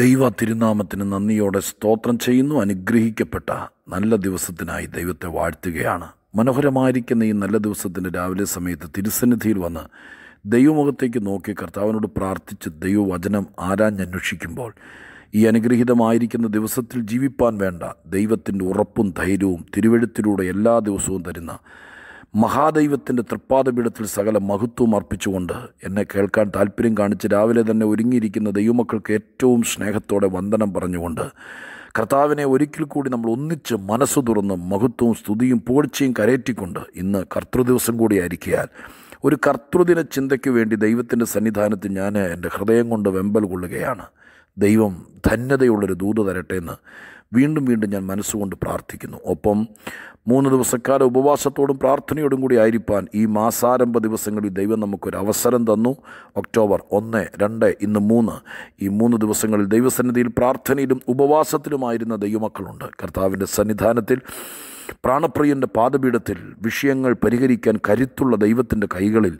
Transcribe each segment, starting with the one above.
ദൈവ തിരുനാമത്തിന് നന്ദിയോടെ സ്തോത്രം ചെയ്യുന്നു അനുഗ്രഹിക്കപ്പെട്ട നല്ല ദിവസത്തിനായി ദൈവത്തെ വാഴ്ത്തുകയാണ് മനോഹരമായിരിക്കുന്ന ഈ നല്ല ദിവസത്തിൻ്റെ രാവിലെ സമയത്ത് തിരുസന്നിധിയിൽ വന്ന് ദൈവമുഖത്തേക്ക് നോക്കി കർത്താവിനോട് പ്രാർത്ഥിച്ച് ദൈവവചനം ആരാഞ്ഞന്വേഷിക്കുമ്പോൾ ഈ അനുഗ്രഹീതമായിരിക്കുന്ന ദിവസത്തിൽ ജീവിപ്പാൻ വേണ്ട ദൈവത്തിൻ്റെ ഉറപ്പും ധൈര്യവും തിരുവഴുത്തിലൂടെ എല്ലാ ദിവസവും തരുന്ന മഹാദൈവത്തിൻ്റെ തൃപ്പാദപീഠത്തിൽ സകല മഹത്വം അർപ്പിച്ചുകൊണ്ട് എന്നെ കേൾക്കാൻ താല്പര്യം കാണിച്ച് രാവിലെ തന്നെ ഒരുങ്ങിയിരിക്കുന്ന ദൈവമക്കൾക്ക് ഏറ്റവും സ്നേഹത്തോടെ വന്ദനം പറഞ്ഞുകൊണ്ട് കർത്താവിനെ ഒരിക്കൽ കൂടി നമ്മൾ ഒന്നിച്ച് മനസ്സ് തുറന്ന് മഹത്വവും സ്തുതിയും പുകഴ്ചയും കരയറ്റിക്കൊണ്ട് ഇന്ന് കർത്തൃദിവസം കൂടി ആയിരിക്കാൻ ഒരു കർത്തൃദിന ചിന്തയ്ക്ക് വേണ്ടി ദൈവത്തിൻ്റെ സന്നിധാനത്ത് ഞാൻ എൻ്റെ ഹൃദയം കൊണ്ട് വെമ്പൽ കൊള്ളുകയാണ് ദൈവം ധന്യതയുള്ളൊരു ദൂത് തരട്ടെ എന്ന് വീണ്ടും വീണ്ടും ഞാൻ മനസ്സുകൊണ്ട് പ്രാർത്ഥിക്കുന്നു ഒപ്പം മൂന്ന് ദിവസക്കാല ഉപവാസത്തോടും പ്രാർത്ഥനയോടും കൂടി ആയിരിക്കാൻ ഈ മാസാരംഭ ദിവസങ്ങളിൽ ദൈവം നമുക്കൊരു അവസരം തന്നു ഒക്ടോബർ ഒന്ന് രണ്ട് ഇന്ന് മൂന്ന് ഈ മൂന്ന് ദിവസങ്ങളിൽ ദൈവസന്നിധിയിൽ പ്രാർത്ഥനയിലും ഉപവാസത്തിലുമായിരുന്ന ദൈവമക്കളുണ്ട് കർത്താവിൻ്റെ സന്നിധാനത്തിൽ പ്രാണപ്രിയൻ്റെ പാദപീഠത്തിൽ വിഷയങ്ങൾ പരിഹരിക്കാൻ കരുത്തുള്ള ദൈവത്തിൻ്റെ കൈകളിൽ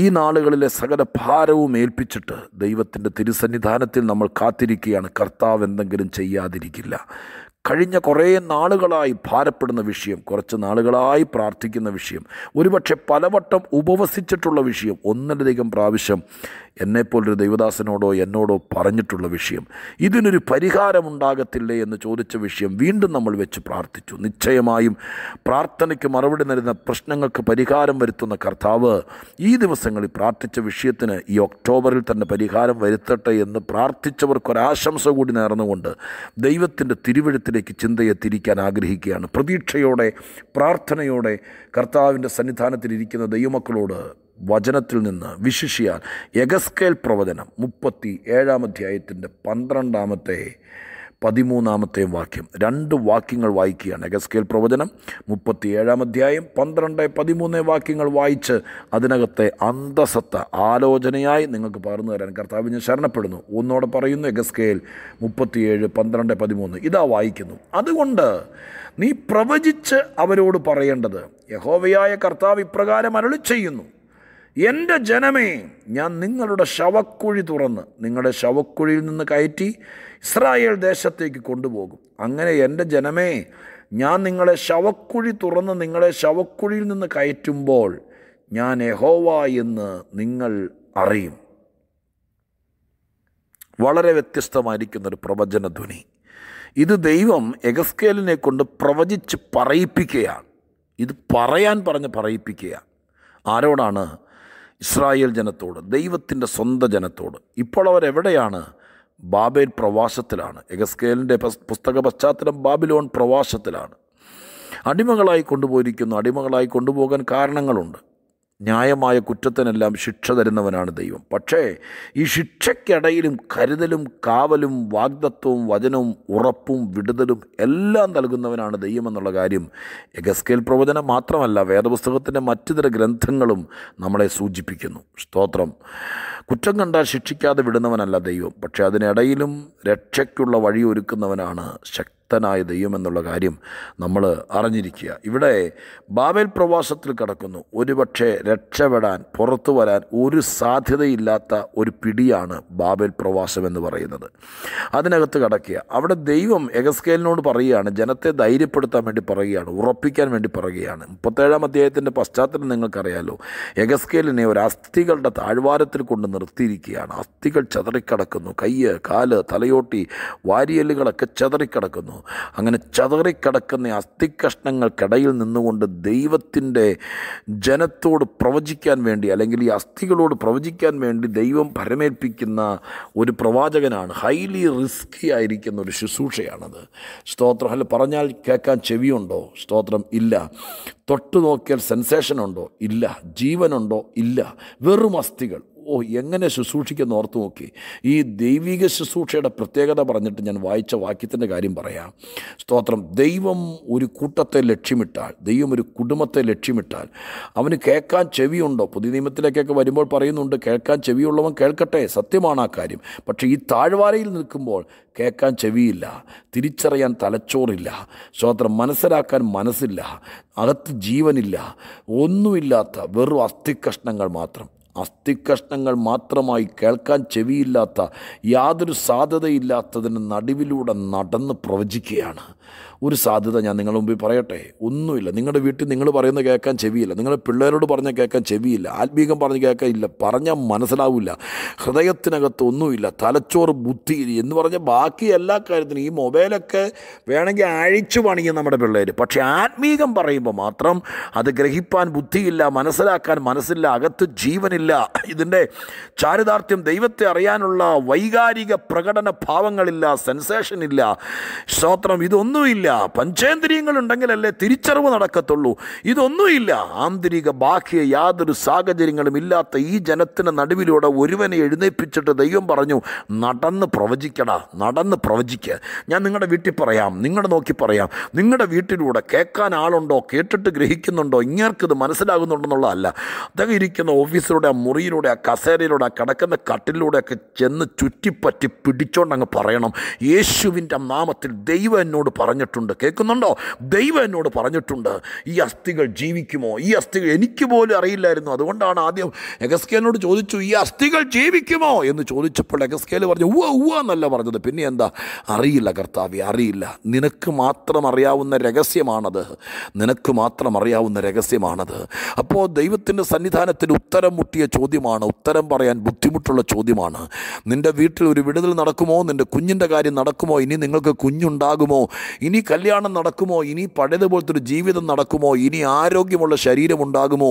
ഈ നാളുകളിലെ സകല ഭാരവും ഏൽപ്പിച്ചിട്ട് ദൈവത്തിൻ്റെ തിരുസന്നിധാനത്തിൽ നമ്മൾ കാത്തിരിക്കുകയാണ് കർത്താവ് എന്തെങ്കിലും ചെയ്യാതിരിക്കില്ല കഴിഞ്ഞ കുറേ നാളുകളായി ഭാരപ്പെടുന്ന വിഷയം കുറച്ച് നാളുകളായി പ്രാർത്ഥിക്കുന്ന വിഷയം ഒരുപക്ഷെ പലവട്ടം ഉപവസിച്ചിട്ടുള്ള വിഷയം ഒന്നിലധികം പ്രാവശ്യം എന്നെപ്പോലൊരു ദൈവദാസനോടോ എന്നോടോ പറഞ്ഞിട്ടുള്ള വിഷയം ഇതിനൊരു പരിഹാരമുണ്ടാകത്തില്ലേ എന്ന് ചോദിച്ച വിഷയം വീണ്ടും നമ്മൾ വെച്ച് പ്രാർത്ഥിച്ചു നിശ്ചയമായും പ്രാർത്ഥനയ്ക്ക് മറുപടി നൽകുന്ന പ്രശ്നങ്ങൾക്ക് പരിഹാരം വരുത്തുന്ന കർത്താവ് ഈ ദിവസങ്ങളിൽ പ്രാർത്ഥിച്ച വിഷയത്തിന് ഈ ഒക്ടോബറിൽ തന്നെ പരിഹാരം വരുത്തട്ടെ എന്ന് പ്രാർത്ഥിച്ചവർക്കൊരാശംസ കൂടി നേർന്നുകൊണ്ട് ദൈവത്തിൻ്റെ തിരുവഴുത്തിൽ ദൈവത്തിലേക്ക് ചിന്തയെ തിരിക്കാൻ ആഗ്രഹിക്കുകയാണ് പ്രതീക്ഷയോടെ പ്രാർത്ഥനയോടെ കർത്താവിൻ്റെ സന്നിധാനത്തിലിരിക്കുന്ന ദൈവമക്കളോട് വചനത്തിൽ നിന്ന് വിശിഷിയാൽ യഗസ്കേൽ പ്രവചനം മുപ്പത്തി ഏഴാം അധ്യായത്തിൻ്റെ പന്ത്രണ്ടാമത്തെ പതിമൂന്നാമത്തെ വാക്യം രണ്ട് വാക്യങ്ങൾ വായിക്കുകയാണ് എഗസ്കേൽ പ്രവചനം മുപ്പത്തിയേഴാം അധ്യായം പന്ത്രണ്ട് പതിമൂന്ന് വാക്യങ്ങൾ വായിച്ച് അതിനകത്തെ അന്തസത്ത ആലോചനയായി നിങ്ങൾക്ക് പകർന്നു തരാൻ ഞാൻ ശരണപ്പെടുന്നു ഒന്നോടെ പറയുന്നു എഗസ്കേൽ മുപ്പത്തിയേഴ് പന്ത്രണ്ട് പതിമൂന്ന് ഇതാ വായിക്കുന്നു അതുകൊണ്ട് നീ പ്രവചിച്ച് അവരോട് പറയേണ്ടത് യഹോവയായ കർത്താവ് ഇപ്രകാരം അരളി ചെയ്യുന്നു എൻ്റെ ജനമേ ഞാൻ നിങ്ങളുടെ ശവക്കുഴി തുറന്ന് നിങ്ങളുടെ ശവക്കുഴിയിൽ നിന്ന് കയറ്റി ഇസ്രായേൽ ദേശത്തേക്ക് കൊണ്ടുപോകും അങ്ങനെ എൻ്റെ ജനമേ ഞാൻ നിങ്ങളെ ശവക്കുഴി തുറന്ന് നിങ്ങളെ ശവക്കുഴിയിൽ നിന്ന് കയറ്റുമ്പോൾ ഞാൻ എഹോവ എന്ന് നിങ്ങൾ അറിയും വളരെ വ്യത്യസ്തമായിരിക്കുന്നൊരു പ്രവചനധ്വനി ഇത് ദൈവം എഗസ്കേലിനെ കൊണ്ട് പ്രവചിച്ച് പറയിപ്പിക്കുകയാണ് ഇത് പറയാൻ പറഞ്ഞ് പറയിപ്പിക്കുക ആരോടാണ് ഇസ്രായേൽ ജനത്തോട് ദൈവത്തിൻ്റെ സ്വന്തം ജനത്തോട് ഇപ്പോൾ അവരെവിടെയാണ് ബാബേൽ പ്രവാസത്തിലാണ് എഗസ്കേലിൻ്റെ പുസ്തക പശ്ചാത്തലം ബാബിലോൺ പ്രവാസത്തിലാണ് അടിമകളായി കൊണ്ടുപോയിരിക്കുന്നു അടിമകളായി കൊണ്ടുപോകാൻ കാരണങ്ങളുണ്ട് ന്യായമായ കുറ്റത്തിനെല്ലാം ശിക്ഷ തരുന്നവനാണ് ദൈവം പക്ഷേ ഈ ശിക്ഷയ്ക്കിടയിലും കരുതലും കാവലും വാഗ്ദത്വവും വചനവും ഉറപ്പും വിടുതലും എല്ലാം നൽകുന്നവനാണ് ദൈവം എന്നുള്ള കാര്യം എഗസ്കേൽ പ്രവചനം മാത്രമല്ല വേദപുസ്തകത്തിൻ്റെ മറ്റു ചില ഗ്രന്ഥങ്ങളും നമ്മളെ സൂചിപ്പിക്കുന്നു സ്തോത്രം കുറ്റം കണ്ടാൽ ശിക്ഷിക്കാതെ വിടുന്നവനല്ല ദൈവം പക്ഷേ അതിനിടയിലും രക്ഷയ്ക്കുള്ള വഴി ഒരുക്കുന്നവനാണ് ശക്തി ശക്തനായ ദൈവമെന്നുള്ള കാര്യം നമ്മൾ അറിഞ്ഞിരിക്കുക ഇവിടെ ബാബേൽ പ്രവാസത്തിൽ കടക്കുന്നു ഒരുപക്ഷെ രക്ഷപ്പെടാൻ പുറത്തു വരാൻ ഒരു സാധ്യതയില്ലാത്ത ഒരു പിടിയാണ് ബാബേൽ പ്രവാസം എന്ന് പറയുന്നത് അതിനകത്ത് കടക്കുക അവിടെ ദൈവം എഗസ്കേലിനോട് പറയുകയാണ് ജനത്തെ ധൈര്യപ്പെടുത്താൻ വേണ്ടി പറയുകയാണ് ഉറപ്പിക്കാൻ വേണ്ടി പറയുകയാണ് മുപ്പത്തേഴാം അധ്യായത്തിൻ്റെ പശ്ചാത്തലം നിങ്ങൾക്കറിയാലോ എഗസ്കേലിനെ ഒരു അസ്ഥികളുടെ താഴ്വാരത്തിൽ കൊണ്ട് നിർത്തിയിരിക്കുകയാണ് അസ്ഥികൾ ചതറിക്കടക്കുന്നു കയ്യ് കാല് തലയോട്ടി വാരിയലുകളൊക്കെ ചതറിക്കടക്കുന്നു അങ്ങനെ ചതറിക്കിടക്കുന്ന അസ്ഥിക്കഷ്ണങ്ങൾക്കിടയിൽ നിന്നുകൊണ്ട് ദൈവത്തിൻ്റെ ജനത്തോട് പ്രവചിക്കാൻ വേണ്ടി അല്ലെങ്കിൽ ഈ അസ്ഥികളോട് പ്രവചിക്കാൻ വേണ്ടി ദൈവം പരമേൽപ്പിക്കുന്ന ഒരു പ്രവാചകനാണ് ഹൈലി റിസ്കി ആയിരിക്കുന്ന ഒരു ശുശ്രൂഷയാണത് സ്തോത്രം അല്ല പറഞ്ഞാൽ കേൾക്കാൻ ചെവിയുണ്ടോ സ്തോത്രം ഇല്ല തൊട്ടു നോക്കിയാൽ സെൻസേഷൻ ഉണ്ടോ ഇല്ല ജീവനുണ്ടോ ഇല്ല വെറും അസ്ഥികൾ ഓ എങ്ങനെ ശുശ്രൂഷിക്കുന്ന ഓർത്ത് നോക്കി ഈ ദൈവിക ശുശ്രൂഷയുടെ പ്രത്യേകത പറഞ്ഞിട്ട് ഞാൻ വായിച്ച വാക്യത്തിൻ്റെ കാര്യം പറയാം സ്തോത്രം ദൈവം ഒരു കൂട്ടത്തെ ലക്ഷ്യമിട്ടാൽ ദൈവം ഒരു കുടുംബത്തെ ലക്ഷ്യമിട്ടാൽ അവന് കേൾക്കാൻ ചെവിയുണ്ടോ പുതിയ നിയമത്തിലേക്കൊക്കെ വരുമ്പോൾ പറയുന്നുണ്ട് കേൾക്കാൻ ചെവിയുള്ളവൻ കേൾക്കട്ടെ സത്യമാണ് ആ കാര്യം പക്ഷേ ഈ താഴ്വാരയിൽ നിൽക്കുമ്പോൾ കേൾക്കാൻ ചെവിയില്ല തിരിച്ചറിയാൻ തലച്ചോറില്ല സ്തോത്രം മനസ്സിലാക്കാൻ മനസ്സില്ല അകത്ത് ജീവനില്ല ഒന്നുമില്ലാത്ത വെറും കഷ്ണങ്ങൾ മാത്രം അസ്ഥിക്കഷ്ണങ്ങൾ മാത്രമായി കേൾക്കാൻ ചെവിയില്ലാത്ത യാതൊരു സാധ്യതയില്ലാത്തതിന് നടുവിലൂടെ നടന്ന് പ്രവചിക്കുകയാണ് ഒരു സാധ്യത ഞാൻ നിങ്ങളുടെ മുമ്പിൽ പറയട്ടെ ഒന്നുമില്ല നിങ്ങളുടെ വീട്ടിൽ നിങ്ങൾ പറയുന്നത് കേൾക്കാൻ ചെവിയില്ല നിങ്ങളുടെ പിള്ളേരോട് പറഞ്ഞ കേൾക്കാൻ ചെവിയില്ല ആത്മീകം പറഞ്ഞ് കേൾക്കാൻ ഇല്ല പറഞ്ഞാൽ മനസ്സിലാവില്ല ഹൃദയത്തിനകത്ത് ഒന്നുമില്ല തലച്ചോറ് ബുദ്ധി എന്ന് പറഞ്ഞ ബാക്കി എല്ലാ കാര്യത്തിനും ഈ മൊബൈലൊക്കെ വേണമെങ്കിൽ അഴിച്ചു പണിയും നമ്മുടെ പിള്ളേർ പക്ഷേ ആത്മീകം പറയുമ്പോൾ മാത്രം അത് ഗ്രഹിപ്പാൻ ബുദ്ധിയില്ല മനസ്സിലാക്കാൻ മനസ്സില്ല അകത്ത് ജീവനില്ല ഇതിൻ്റെ ചാരിതാർത്ഥ്യം ദൈവത്തെ അറിയാനുള്ള വൈകാരിക പ്രകടന ഭാവങ്ങളില്ല സെൻസേഷൻ ഇല്ല സ്തോത്രം ഇതൊന്നും ഇതൊന്നുമില്ല പഞ്ചേന്ദ്രിയങ്ങൾ ഉണ്ടെങ്കിലല്ലേ തിരിച്ചറിവ് നടക്കത്തുള്ളൂ ഇതൊന്നുമില്ല ആന്തരിക ബാഹ്യ യാതൊരു സാഹചര്യങ്ങളും ഇല്ലാത്ത ഈ ജനത്തിന് നടുവിലൂടെ ഒരുവനെ എഴുന്നേൽപ്പിച്ചിട്ട് ദൈവം പറഞ്ഞു നടന്ന് പ്രവചിക്കടാ നടന്ന് പ്രവചിക്കുക ഞാൻ നിങ്ങളുടെ വീട്ടിൽ പറയാം നിങ്ങളുടെ നോക്കി പറയാം നിങ്ങളുടെ വീട്ടിലൂടെ കേൾക്കാൻ ആളുണ്ടോ കേട്ടിട്ട് ഗ്രഹിക്കുന്നുണ്ടോ ഇങ്ങേർക്കിത് മനസ്സിലാകുന്നുണ്ടെന്നുള്ളതല്ല അദ്ദേഹം ഇരിക്കുന്ന ഓഫീസിലൂടെ ആ മുറിയിലൂടെ ആ കസേരയിലൂടെ ആ കിടക്കുന്ന ഒക്കെ ചെന്ന് ചുറ്റിപ്പറ്റി പിടിച്ചോണ്ടങ്ങ് അങ്ങ് പറയണം യേശുവിൻ്റെ നാമത്തിൽ ദൈവം എന്നോട് പറ പറഞ്ഞിട്ടുണ്ട് കേൾക്കുന്നുണ്ടോ ദൈവം എന്നോട് പറഞ്ഞിട്ടുണ്ട് ഈ അസ്ഥികൾ ജീവിക്കുമോ ഈ അസ്ഥികൾ എനിക്ക് പോലും അറിയില്ലായിരുന്നു അതുകൊണ്ടാണ് ആദ്യം എഗസ്കേലിനോട് ചോദിച്ചു ഈ അസ്ഥികൾ ജീവിക്കുമോ എന്ന് ചോദിച്ചപ്പോൾ എഗസ്കേൽ പറഞ്ഞു ഉവ്വ ഉവ്വ എന്നല്ല പറഞ്ഞത് പിന്നെ എന്താ അറിയില്ല കർത്താവി അറിയില്ല നിനക്ക് മാത്രം അറിയാവുന്ന രഹസ്യമാണത് നിനക്ക് മാത്രം അറിയാവുന്ന രഹസ്യമാണത് അപ്പോൾ ദൈവത്തിൻ്റെ സന്നിധാനത്തിന് ഉത്തരം മുട്ടിയ ചോദ്യമാണ് ഉത്തരം പറയാൻ ബുദ്ധിമുട്ടുള്ള ചോദ്യമാണ് നിൻ്റെ വീട്ടിൽ ഒരു വിടുതൽ നടക്കുമോ നിൻ്റെ കുഞ്ഞിൻ്റെ കാര്യം നടക്കുമോ ഇനി നിങ്ങൾക്ക് കുഞ്ഞുണ്ടാകുമോ ഇനി കല്യാണം നടക്കുമോ ഇനി പഴയതുപോലത്തെ ഒരു ജീവിതം നടക്കുമോ ഇനി ആരോഗ്യമുള്ള ശരീരമുണ്ടാകുമോ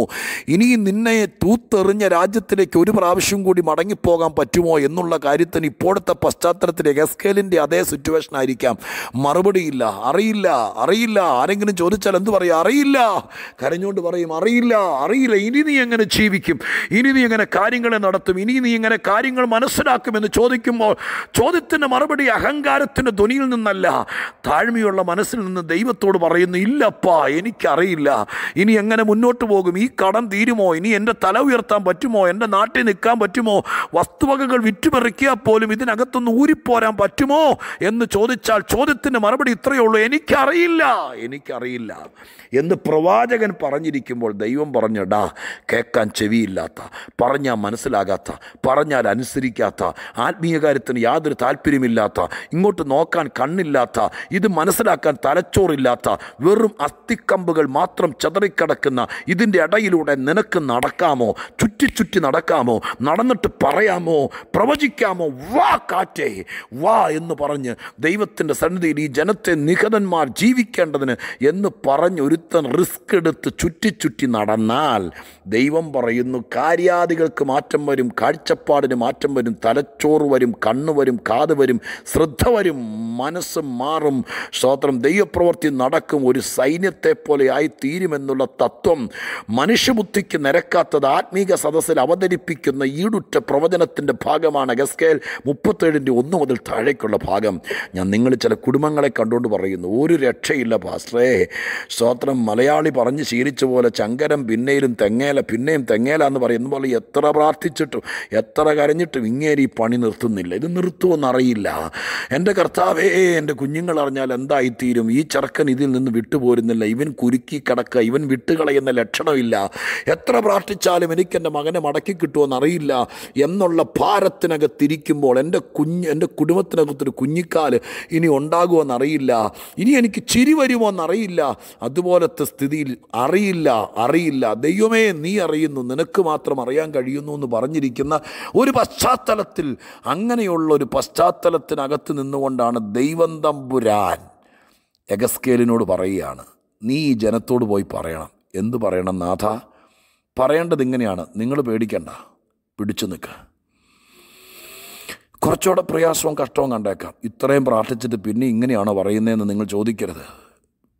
ഇനി നിന്നെ തൂത്തെറിഞ്ഞ രാജ്യത്തിലേക്ക് ഒരു പ്രാവശ്യം കൂടി മടങ്ങിപ്പോകാൻ പറ്റുമോ എന്നുള്ള കാര്യത്തിന് ഇപ്പോഴത്തെ പശ്ചാത്തലത്തിൽ എസ്കേലിൻ്റെ അതേ സിറ്റുവേഷൻ ആയിരിക്കാം മറുപടിയില്ല അറിയില്ല അറിയില്ല ആരെങ്കിലും ചോദിച്ചാൽ എന്ത് പറയും അറിയില്ല കരഞ്ഞുകൊണ്ട് പറയും അറിയില്ല അറിയില്ല ഇനി നീ എങ്ങനെ ജീവിക്കും ഇനി നീ എങ്ങനെ കാര്യങ്ങളെ നടത്തും ഇനി നീ എങ്ങനെ കാര്യങ്ങൾ മനസ്സിലാക്കുമെന്ന് ചോദിക്കുമ്പോൾ ചോദ്യത്തിൻ്റെ മറുപടി അഹങ്കാരത്തിൻ്റെ ധ്വനിയിൽ നിന്നല്ല താഴ്മ താഴ്മയുള്ള മനസ്സിൽ നിന്ന് ദൈവത്തോട് പറയുന്നു ഇല്ലപ്പാ എനിക്കറിയില്ല ഇനി എങ്ങനെ മുന്നോട്ട് പോകും ഈ കടം തീരുമോ ഇനി എൻ്റെ തല ഉയർത്താൻ പറ്റുമോ എൻ്റെ നാട്ടിൽ നിൽക്കാൻ പറ്റുമോ വസ്തുവകകൾ വിറ്റുപെറുക്കിയാൽ പോലും ഇതിനകത്തൊന്ന് ഊരിപ്പോരാൻ പറ്റുമോ എന്ന് ചോദിച്ചാൽ ചോദ്യത്തിൻ്റെ മറുപടി ഇത്രയേ ഉള്ളൂ എനിക്കറിയില്ല എനിക്കറിയില്ല എന്ന് പ്രവാചകൻ പറഞ്ഞിരിക്കുമ്പോൾ ദൈവം പറഞ്ഞടാ കേൾക്കാൻ ചെവിയില്ലാത്ത പറഞ്ഞാൽ മനസ്സിലാകാത്ത പറഞ്ഞാൽ അനുസരിക്കാത്ത ആത്മീയ കാര്യത്തിന് യാതൊരു താല്പര്യമില്ലാത്ത ഇങ്ങോട്ട് നോക്കാൻ കണ്ണില്ലാത്ത ഇത് മനസ്സിലാക്കാൻ തലച്ചോറില്ലാത്ത വെറും അസ്ഥിക്കമ്പുകൾ മാത്രം ചതറിക്കിടക്കുന്ന ഇതിൻ്റെ ഇടയിലൂടെ നിനക്ക് നടക്കാമോ ചുറ്റി ചുറ്റി നടക്കാമോ നടന്നിട്ട് പറയാമോ പ്രവചിക്കാമോ വാ കാറ്റേ വാ എന്ന് പറഞ്ഞ് ദൈവത്തിൻ്റെ സന്നിധിയിൽ ഈ ജനത്തെ നിഹതന്മാർ ജീവിക്കേണ്ടതിന് എന്ന് പറഞ്ഞ് ഒരുത്തൻ റിസ്ക് എടുത്ത് ചുറ്റി ചുറ്റി നടന്നാൽ ദൈവം പറയുന്നു കാര്യാദികൾക്ക് മാറ്റം വരും കാഴ്ചപ്പാടിന് മാറ്റം വരും തലച്ചോറ് വരും കണ്ണ് വരും കാത് വരും ശ്രദ്ധ വരും മനസ്സ് മാറും സ്തോത്രം ദൈവപ്രവൃത്തി നടക്കും ഒരു സൈന്യത്തെ പോലെ ആയി തീരുമെന്നുള്ള തത്വം മനുഷ്യബുദ്ധിക്ക് നിരക്കാത്തത് ആത്മീക സദസ്സിൽ അവതരിപ്പിക്കുന്ന ഈടുറ്റ പ്രവചനത്തിൻ്റെ ഭാഗമാണ് ഗസ്കേൽ മുപ്പത്തേഴിൻ്റെ ഒന്ന് മുതൽ താഴേക്കുള്ള ഭാഗം ഞാൻ നിങ്ങൾ ചില കുടുംബങ്ങളെ കണ്ടുകൊണ്ട് പറയുന്നു ഒരു രക്ഷയില്ല പാസ്റ്ററേ സ്തോത്രം മലയാളി പറഞ്ഞ് ശീലിച്ച പോലെ ചങ്കരം പിന്നെയിലും തെങ്ങേല പിന്നെയും തെങ്ങേല എന്ന് പറയുന്ന പോലെ എത്ര പ്രാർത്ഥിച്ചിട്ടും എത്ര കരഞ്ഞിട്ടും ഇങ്ങേരി പണി നിർത്തുന്നില്ല ഇത് നിർത്തുമെന്നറിയില്ല എൻ്റെ കർത്താവേ എൻ്റെ കുഞ്ഞുങ്ങൾ അറിഞ്ഞാൽ എന്തായിത്തീരും ഈ ചെറുക്കൻ ഇതിൽ നിന്ന് വിട്ടുപോരുന്നില്ല ഇവൻ കുരുക്കി കിടക്കുക ഇവൻ വിട്ടുകളയുന്ന ലക്ഷണമില്ല എത്ര പ്രാർത്ഥിച്ചാലും എനിക്കെൻ്റെ മകനെ മടക്കി കിട്ടുമെന്ന് അറിയില്ല എന്നുള്ള ഭാരത്തിനകത്തിരിക്കുമ്പോൾ എൻ്റെ കുഞ്ഞ് എൻ്റെ കുടുംബത്തിനകത്തൊരു കുഞ്ഞിക്കാല് ഇനി ഉണ്ടാകുമെന്നറിയില്ല ഇനി എനിക്ക് ചിരി വരുമോയെന്നറിയില്ല അതുപോലത്തെ സ്ഥിതിയിൽ അറിയില്ല അറിയില്ല ദൈവമേ നീ അറിയുന്നു നിനക്ക് മാത്രം അറിയാൻ കഴിയുന്നു എന്ന് പറഞ്ഞിരിക്കുന്ന ഒരു പശ്ചാത്തലത്തിൽ അങ്ങനെയുള്ള ഒരു പശ്ചാത്തലത്തിനകത്ത് നിന്നുകൊണ്ടാണ് ദൈവം തമ്പുരാൻ എഗസ്കേലിനോട് പറയുകയാണ് നീ ഈ ജനത്തോട് പോയി പറയണം എന്തു പറയണം നാഥ പറയേണ്ടത് ഇങ്ങനെയാണ് നിങ്ങൾ പേടിക്കണ്ട പിടിച്ചു നിൽക്കുക കുറച്ചുകൂടെ പ്രയാസവും കഷ്ടവും കണ്ടേക്കാം ഇത്രയും പ്രാർത്ഥിച്ചിട്ട് പിന്നെ ഇങ്ങനെയാണോ പറയുന്നതെന്ന് നിങ്ങൾ ചോദിക്കരുത്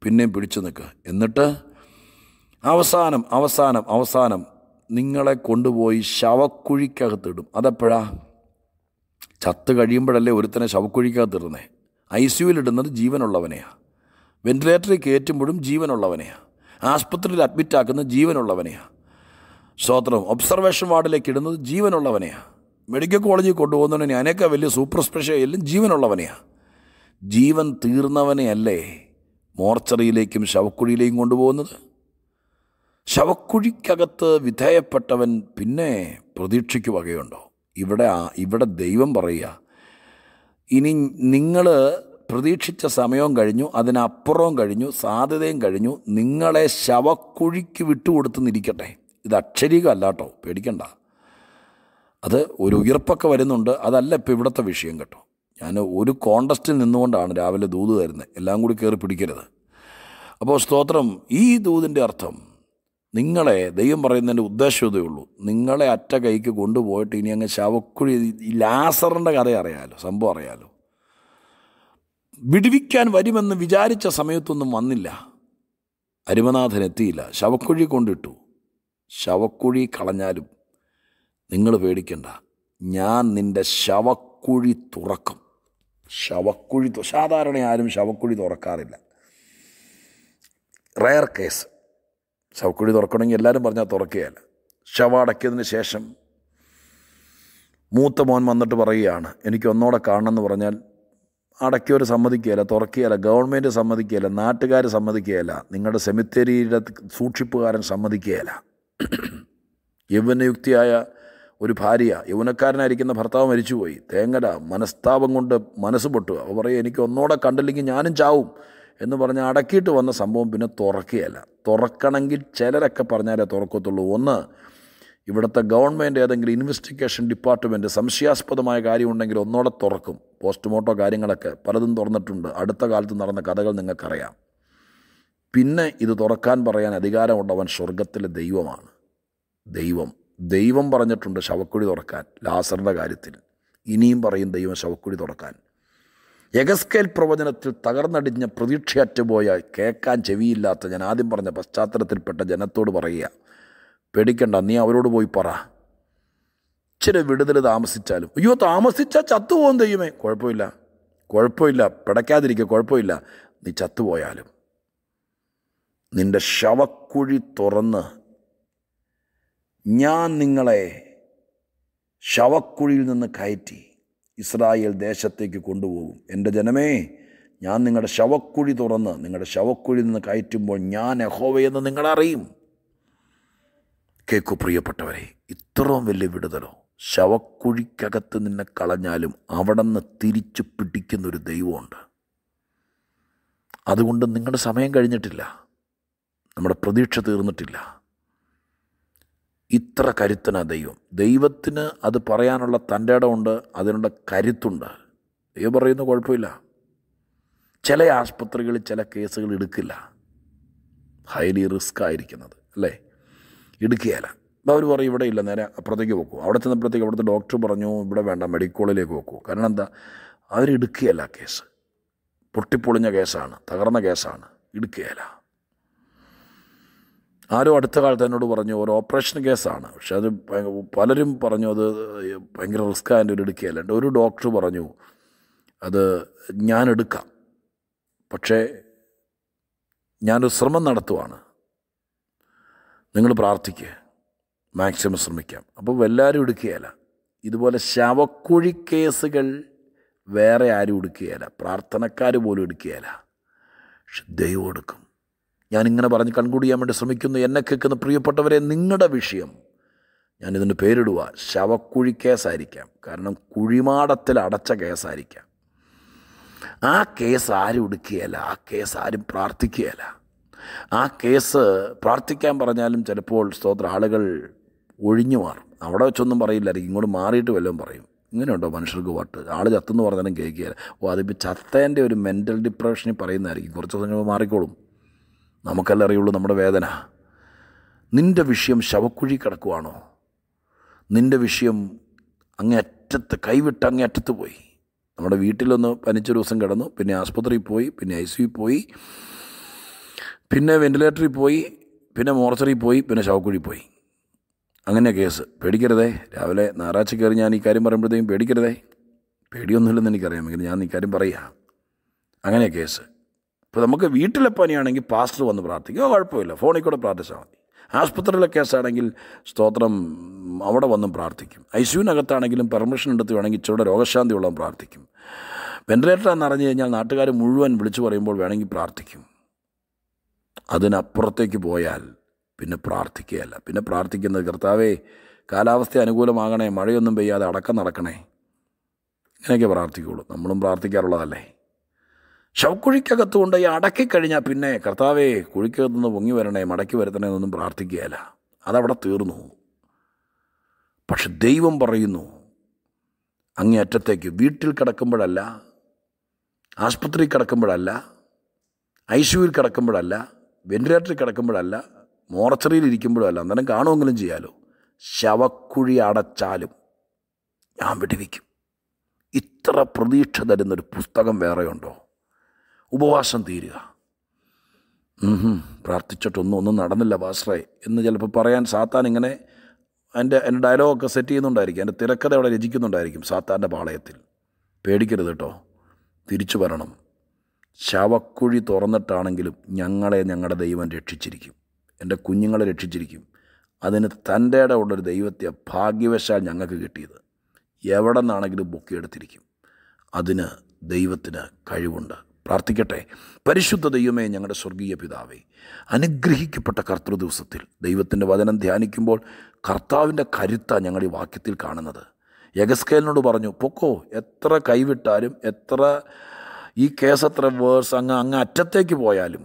പിന്നെയും പിടിച്ചു നിൽക്കുക എന്നിട്ട് അവസാനം അവസാനം അവസാനം നിങ്ങളെ കൊണ്ടുപോയി ശവക്കുഴിക്കകത്തിടും അതെപ്പോഴാ ചത്ത് കഴിയുമ്പോഴല്ലേ ഒരുത്തനെ ശവക്കുഴിക്കകത്തിടുന്നേ ഐ സിയുവിലിടുന്നത് ജീവനുള്ളവനെയാണ് വെൻറ്റിലേറ്ററിൽ കയറ്റുമ്പോഴും ജീവനുള്ളവനെയാണ് ആസ്പത്രിയിൽ അഡ്മിറ്റാക്കുന്നത് ജീവനുള്ളവനെയാണ് സ്തോത്രം ഒബ്സർവേഷൻ വാർഡിലേക്ക് ഇടുന്നത് ജീവനുള്ളവനെയാണ് മെഡിക്കൽ കോളേജിൽ കൊണ്ടുപോകുന്നവനെ അനേക വലിയ സൂപ്പർ സ്പെഷ്യലും ജീവനുള്ളവനെയാണ് ജീവൻ തീർന്നവനെയല്ലേ മോർച്ചറിയിലേക്കും ശവക്കുഴിയിലേക്കും കൊണ്ടുപോകുന്നത് ശവക്കുഴിക്കകത്ത് വിധേയപ്പെട്ടവൻ പിന്നെ പ്രതീക്ഷയ്ക്ക് വകയുണ്ടോ ഇവിടെ ഇവിടെ ദൈവം പറയുക ഇനി നിങ്ങൾ പ്രതീക്ഷിച്ച സമയവും കഴിഞ്ഞു അതിനപ്പുറവും കഴിഞ്ഞു സാധ്യതയും കഴിഞ്ഞു നിങ്ങളെ ശവക്കുഴിക്ക് വിട്ടുകൊടുത്ത് നിരിക്കട്ടെ ഇത് കേട്ടോ പേടിക്കണ്ട അത് ഒരു ഉയർപ്പൊക്കെ വരുന്നുണ്ട് അതല്ല ഇപ്പോൾ ഇവിടുത്തെ വിഷയം കേട്ടോ ഞാൻ ഒരു കോണ്ടസ്റ്റിൽ നിന്നുകൊണ്ടാണ് രാവിലെ ദൂത് തരുന്നത് എല്ലാം കൂടി കയറി പിടിക്കരുത് അപ്പോൾ സ്തോത്രം ഈ ദൂതിൻ്റെ അർത്ഥം നിങ്ങളെ ദൈവം പറയുന്നതിൻ്റെ ഉദ്ദേശം ഉള്ളൂ നിങ്ങളെ അറ്റ കൈക്ക് കൊണ്ടുപോയിട്ട് ഇനി അങ്ങ് ശവക്കുഴി ഈ ലാസറിൻ്റെ കഥ അറിയാമല്ലോ സംഭവം അറിയാമല്ലോ വിടുവിക്കാൻ വരുമെന്ന് വിചാരിച്ച സമയത്തൊന്നും വന്നില്ല അരുമനാഥൻ എത്തിയില്ല ശവക്കുഴി കൊണ്ടിട്ടു ശവക്കുഴി കളഞ്ഞാലും നിങ്ങൾ പേടിക്കണ്ട ഞാൻ നിൻ്റെ ശവക്കുഴി തുറക്കും ശവക്കുഴി സാധാരണ ആരും ശവക്കുഴി തുറക്കാറില്ല റയർ കേസ് ശവക്കുഴി തുറക്കണമെങ്കിൽ എല്ലാവരും പറഞ്ഞാൽ തുറക്കുകയല്ല ശവടക്കിയതിന് ശേഷം മൂത്ത മോൻ വന്നിട്ട് പറയുകയാണ് എനിക്ക് ഒന്നോടെ കാണണമെന്ന് പറഞ്ഞാൽ അടയ്ക്കവർ സമ്മതിക്കുകയില്ല തുറക്കുകയില്ല ഗവൺമെൻറ് സമ്മതിക്കുകയില്ല നാട്ടുകാർ സമ്മതിക്കുകയില്ല നിങ്ങളുടെ സെമിത്തേരിയുടെ സൂക്ഷിപ്പുകാരൻ സമ്മതിക്കുകയില്ല യൗവനയുക്തിയായ ഒരു ഭാര്യ യൗവനക്കാരനായിരിക്കുന്ന ഭർത്താവ് മരിച്ചുപോയി തേങ്ങല മനസ്താപം കൊണ്ട് മനസ്സ് പൊട്ടുക അപ്പോൾ പറയും എനിക്ക് ഒന്നോടെ കണ്ടില്ലെങ്കിൽ ഞാനും ചാവും എന്ന് പറഞ്ഞ് അടക്കിയിട്ട് വന്ന സംഭവം പിന്നെ തുറക്കുകയല്ല തുറക്കണമെങ്കിൽ ചിലരൊക്കെ പറഞ്ഞാലേ തുറക്കത്തുള്ളൂ ഒന്ന് ഇവിടുത്തെ ഗവൺമെൻറ് ഏതെങ്കിലും ഇൻവെസ്റ്റിഗേഷൻ ഡിപ്പാർട്ട്മെൻറ്റ് സംശയാസ്പദമായ കാര്യമുണ്ടെങ്കിൽ ഒന്നോടെ തുറക്കും പോസ്റ്റ്മോർട്ടോ കാര്യങ്ങളൊക്കെ പലതും തുറന്നിട്ടുണ്ട് അടുത്ത കാലത്ത് നടന്ന കഥകൾ നിങ്ങൾക്കറിയാം പിന്നെ ഇത് തുറക്കാൻ പറയാൻ അധികാരമുള്ളവൻ സ്വർഗത്തിലെ ദൈവമാണ് ദൈവം ദൈവം പറഞ്ഞിട്ടുണ്ട് ശവക്കുഴി തുറക്കാൻ ലാസറിൻ്റെ കാര്യത്തിൽ ഇനിയും പറയും ദൈവം ശവക്കുഴി തുറക്കാൻ എഗസ്കേൽ പ്രവചനത്തിൽ തകർന്നടിഞ്ഞ പ്രതീക്ഷയറ്റുപോയ കേൾക്കാൻ ചെവിയില്ലാത്ത ഞാൻ ആദ്യം പറഞ്ഞ പശ്ചാത്തലത്തിൽപ്പെട്ട ജനത്തോട് പറയുക പേടിക്കണ്ട നീ അവരോട് പോയി പറ ഇച്ചിരി വിടുതൽ താമസിച്ചാലും അയ്യോ താമസിച്ചാൽ ചത്തുപോകും ദൈവമേ കുഴപ്പമില്ല കുഴപ്പമില്ല പിടയ്ക്കാതിരിക്കുക കുഴപ്പമില്ല നീ ചത്തുപോയാലും നിന്റെ ശവക്കുഴി തുറന്ന് ഞാൻ നിങ്ങളെ ശവക്കുഴിയിൽ നിന്ന് കയറ്റി ഇസ്രായേൽ ദേശത്തേക്ക് കൊണ്ടുപോകും എൻ്റെ ജനമേ ഞാൻ നിങ്ങളുടെ ശവക്കുഴി തുറന്ന് നിങ്ങളുടെ ശവക്കുഴിയിൽ നിന്ന് കയറ്റുമ്പോൾ ഞാൻ എഹോവയെന്ന് നിങ്ങളറിയും കേക്കു പ്രിയപ്പെട്ടവരെ ഇത്രയും വലിയ വിടുതലോ ശവക്കുഴിക്കകത്ത് നിന്നെ കളഞ്ഞാലും അവിടെ നിന്ന് തിരിച്ചു പിടിക്കുന്നൊരു ദൈവമുണ്ട് അതുകൊണ്ട് നിങ്ങളുടെ സമയം കഴിഞ്ഞിട്ടില്ല നമ്മുടെ പ്രതീക്ഷ തീർന്നിട്ടില്ല ഇത്ര കരുത്തനാ ദൈവം ദൈവത്തിന് അത് പറയാനുള്ള തൻ്റെ ഇടമുണ്ട് അതിനുള്ള കരുത്തുണ്ട് ദൈവം പറയുന്ന കുഴപ്പമില്ല ചില ആസ്പത്രികളിൽ ചില കേസുകൾ എടുക്കില്ല ഹൈലി റിസ്ക് ആയിരിക്കുന്നത് അല്ലേ ഇടുക്കിയല്ല അപ്പോൾ അവർ പറയും ഇവിടെ ഇല്ല നേരെ അപ്പുറത്തേക്ക് പോക്കൂ അവിടെ ചെന്നപ്പോഴത്തേക്ക് അവിടുത്തെ ഡോക്ടർ പറഞ്ഞു ഇവിടെ വേണ്ട മെഡിക്കോളിലേക്ക് കോളേജിലേക്ക് കാരണം എന്താ അവരിടുക്കിയല്ല കേസ് പൊട്ടിപ്പൊളിഞ്ഞ കേസാണ് തകർന്ന കേസാണ് ഇടുക്കിയല്ല ആരോ അടുത്ത കാലത്ത് എന്നോട് പറഞ്ഞു ഒരു ഓപ്പറേഷൻ കേസാണ് പക്ഷെ അത് പലരും പറഞ്ഞു അത് ഭയങ്കര റിസ്ക് ഒരു എടുക്കുകയല്ല ഒരു ഡോക്ടർ പറഞ്ഞു അത് ഞാൻ എടുക്കാം പക്ഷേ ഞാനൊരു ശ്രമം നടത്തുവാണ് നിങ്ങൾ പ്രാർത്ഥിക്കുക മാക്സിമം ശ്രമിക്കാം അപ്പോൾ എല്ലാവരും എടുക്കുകയല്ല ഇതുപോലെ ശവക്കുഴി കേസുകൾ വേറെ ആരും എടുക്കുകയല്ല പ്രാർത്ഥനക്കാർ പോലും എടുക്കുകയല്ല പക്ഷെ ദൈവം എടുക്കും ഞാനിങ്ങനെ പറഞ്ഞ് കൺകൂടി ചെയ്യാൻ വേണ്ടി ശ്രമിക്കുന്നു എന്നെ കേൾക്കുന്ന പ്രിയപ്പെട്ടവരെ നിങ്ങളുടെ വിഷയം ഞാനിതിന് പേരിടുക ശവക്കുഴി കേസായിരിക്കാം കാരണം കുഴിമാടത്തിൽ അടച്ച കേസായിരിക്കാം ആ കേസ് ആരും എടുക്കുകയല്ല ആ കേസ് ആരും പ്രാർത്ഥിക്കുകയല്ല ആ കേസ് പ്രാർത്ഥിക്കാൻ പറഞ്ഞാലും ചിലപ്പോൾ സ്തോത്ര ആളുകൾ ഒഴിഞ്ഞു മാറും അവിടെ വെച്ചൊന്നും പറയില്ലായിരിക്കും ഇങ്ങോട്ട് മാറിയിട്ട് വല്ലതും പറയും ഇങ്ങനെയുണ്ടോ മനുഷ്യർക്ക് പാട്ട് ആൾ ചത്തെന്ന് പറഞ്ഞാലും കേൾക്കുകയില്ല ഓ അതിപ്പോൾ ചത്തേൻ്റെ ഒരു മെൻ്റൽ ഡിപ്രഷനിൽ പറയുന്നതായിരിക്കും കുറച്ച് ദിവസം മാറിക്കോളും നമുക്കല്ല അറിയുള്ളൂ നമ്മുടെ വേദന നിൻ്റെ വിഷയം ശവക്കുഴി കിടക്കുവാണോ നിൻ്റെ വിഷയം അങ്ങേ അറ്റത്ത് കൈവിട്ട് അങ്ങേ അറ്റത്ത് പോയി നമ്മുടെ വീട്ടിലൊന്ന് പനിച്ച ദിവസം കിടന്നു പിന്നെ ആസ്പത്രിയിൽ പോയി പിന്നെ ഐ സിയിൽ പോയി പിന്നെ വെൻറ്റിലേറ്ററിൽ പോയി പിന്നെ മോർച്ചറിയിൽ പോയി പിന്നെ ശവക്കുഴി പോയി അങ്ങനെ കേസ് പേടിക്കരുതേ രാവിലെ ഞായറാഴ്ച കയറി ഞാൻ ഈ കാര്യം പറയുമ്പോഴത്തേക്കും പേടിക്കരുതേ പേടിയൊന്നുമില്ലെന്ന് എനിക്കറിയാമെങ്കിൽ ഞാൻ ഈ കാര്യം പറയുക അങ്ങനെ കേസ് ഇപ്പോൾ നമുക്ക് വീട്ടിലെ പനിയാണെങ്കിൽ പാസ്റ്റർ വന്ന് പ്രാർത്ഥിക്കുക കുഴപ്പമില്ല ഫോണിൽ കൂടെ പ്രാർത്ഥിച്ചാൽ മതി ആസ്പത്രിയിലെ കേസാണെങ്കിൽ സ്തോത്രം അവിടെ വന്നും പ്രാർത്ഥിക്കും ഐ സിയുവിനകത്താണെങ്കിലും പെർമിഷൻ എടുത്ത് എടുത്തുവാണെങ്കിൽ ഇച്ചിരിയുടെ രോഗശാന്തി ഉള്ളവൻ പ്രാർത്ഥിക്കും വെൻറ്റിലേറ്റർ എന്ന് അറിഞ്ഞു കഴിഞ്ഞാൽ നാട്ടുകാർ മുഴുവൻ വിളിച്ചു പറയുമ്പോൾ വേണമെങ്കിൽ പ്രാർത്ഥിക്കും അതിനപ്പുറത്തേക്ക് പോയാൽ പിന്നെ പ്രാർത്ഥിക്കുകയല്ല പിന്നെ പ്രാർത്ഥിക്കുന്നത് കർത്താവേ കാലാവസ്ഥ അനുകൂലമാകണേ മഴയൊന്നും പെയ്യാതെ അടക്കം നടക്കണേ ഇങ്ങനെയൊക്കെ പ്രാർത്ഥിക്കുകയുള്ളൂ നമ്മളും പ്രാർത്ഥിക്കാറുള്ളതല്ലേ ശവക്കുഴിക്കകത്ത് കൊണ്ട് ഈ അടക്കിക്കഴിഞ്ഞാൽ പിന്നെ കർത്താവേ കുഴിക്കകത്തുനിന്ന് പൊങ്ങി വരണേ മടക്കി വരുത്തണേ എന്നൊന്നും പ്രാർത്ഥിക്കുകയല്ല അതവിടെ തീർന്നു പക്ഷെ ദൈവം പറയുന്നു അങ്ങേ അറ്റത്തേക്ക് വീട്ടിൽ കിടക്കുമ്പോഴല്ല ആശുപത്രി കിടക്കുമ്പോഴല്ല ഐ സിയുവിൽ കിടക്കുമ്പോഴല്ല വെന്റിലേറ്ററിൽ കിടക്കുമ്പോഴല്ല മോർച്ചറിയിൽ ഇരിക്കുമ്പോഴല്ല അന്നേരം കാണുമെങ്കിലും ചെയ്യാലോ ശവക്കുഴി അടച്ചാലും ഞാൻ വിടുവിക്കും ഇത്ര പ്രതീക്ഷ തരുന്നൊരു പുസ്തകം വേറെയുണ്ടോ ഉപവാസം തീരുക പ്രാർത്ഥിച്ചിട്ടൊന്നും ഒന്നും നടന്നില്ല വാസ്രേ എന്ന് ചിലപ്പോൾ പറയാൻ സാത്താൻ ഇങ്ങനെ എൻ്റെ എൻ്റെ ഡയലോഗൊക്കെ സെറ്റ് ചെയ്യുന്നുണ്ടായിരിക്കും എൻ്റെ തിരക്കഥ അവിടെ രചിക്കുന്നുണ്ടായിരിക്കും സാത്താൻ്റെ പാളയത്തിൽ പേടിക്കരുത് കേട്ടോ തിരിച്ചു വരണം ശവക്കുഴി തുറന്നിട്ടാണെങ്കിലും ഞങ്ങളെ ഞങ്ങളുടെ ദൈവം രക്ഷിച്ചിരിക്കും എൻ്റെ കുഞ്ഞുങ്ങളെ രക്ഷിച്ചിരിക്കും അതിന് തൻ്റെ ഉള്ളൊരു ദൈവത്തെ ഭാഗ്യവശാൽ ഞങ്ങൾക്ക് കിട്ടിയത് എവിടെ നിന്നാണെങ്കിലും എടുത്തിരിക്കും അതിന് ദൈവത്തിന് കഴിവുണ്ട് പ്രാർത്ഥിക്കട്ടെ പരിശുദ്ധ ദൈവമേ ഞങ്ങളുടെ സ്വർഗീയ പിതാവേ അനുഗ്രഹിക്കപ്പെട്ട കർത്തൃ ദിവസത്തിൽ ദൈവത്തിൻ്റെ വചനം ധ്യാനിക്കുമ്പോൾ കർത്താവിൻ്റെ കരുത്ത ഞങ്ങൾ ഈ വാക്യത്തിൽ കാണുന്നത് യഗസ്കേലിനോട് പറഞ്ഞു പൊക്കോ എത്ര കൈവിട്ടാലും എത്ര ഈ കേസ് എത്ര വേഴ്സ് അങ്ങ് അങ്ങ് അറ്റത്തേക്ക് പോയാലും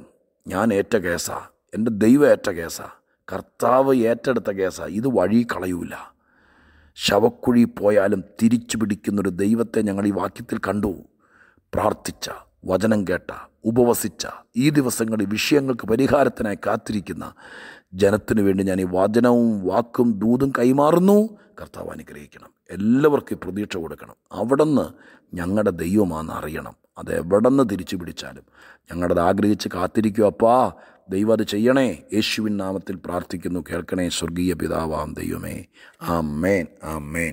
ഞാൻ ഏറ്റ കേസാ എൻ്റെ ദൈവം ഏറ്റ കേസാ കർത്താവ് ഏറ്റെടുത്ത കേസാ ഇത് വഴി കളയൂല ശവക്കുഴി പോയാലും തിരിച്ചു പിടിക്കുന്നൊരു ദൈവത്തെ ഞങ്ങൾ ഈ വാക്യത്തിൽ കണ്ടു പ്രാർത്ഥിച്ച വചനം കേട്ട ഉപവസിച്ച ഈ ദിവസങ്ങളിൽ വിഷയങ്ങൾക്ക് പരിഹാരത്തിനായി കാത്തിരിക്കുന്ന ജനത്തിനു വേണ്ടി ഞാൻ ഈ വചനവും വാക്കും ദൂതും കൈമാറുന്നു കർത്താവ് അനുഗ്രഹിക്കണം എല്ലാവർക്കും പ്രതീക്ഷ കൊടുക്കണം നിന്ന് ഞങ്ങളുടെ ദൈവമാണെന്ന് അറിയണം അത് എവിടെ നിന്ന് തിരിച്ചു പിടിച്ചാലും ഞങ്ങളത് ആഗ്രഹിച്ച് കാത്തിരിക്കുക അപ്പാ ദൈവം അത് ചെയ്യണേ യേശുവിൻ നാമത്തിൽ പ്രാർത്ഥിക്കുന്നു കേൾക്കണേ സ്വർഗീയ പിതാവാം ദൈവമേ ആ മേൻ ആ മേൻ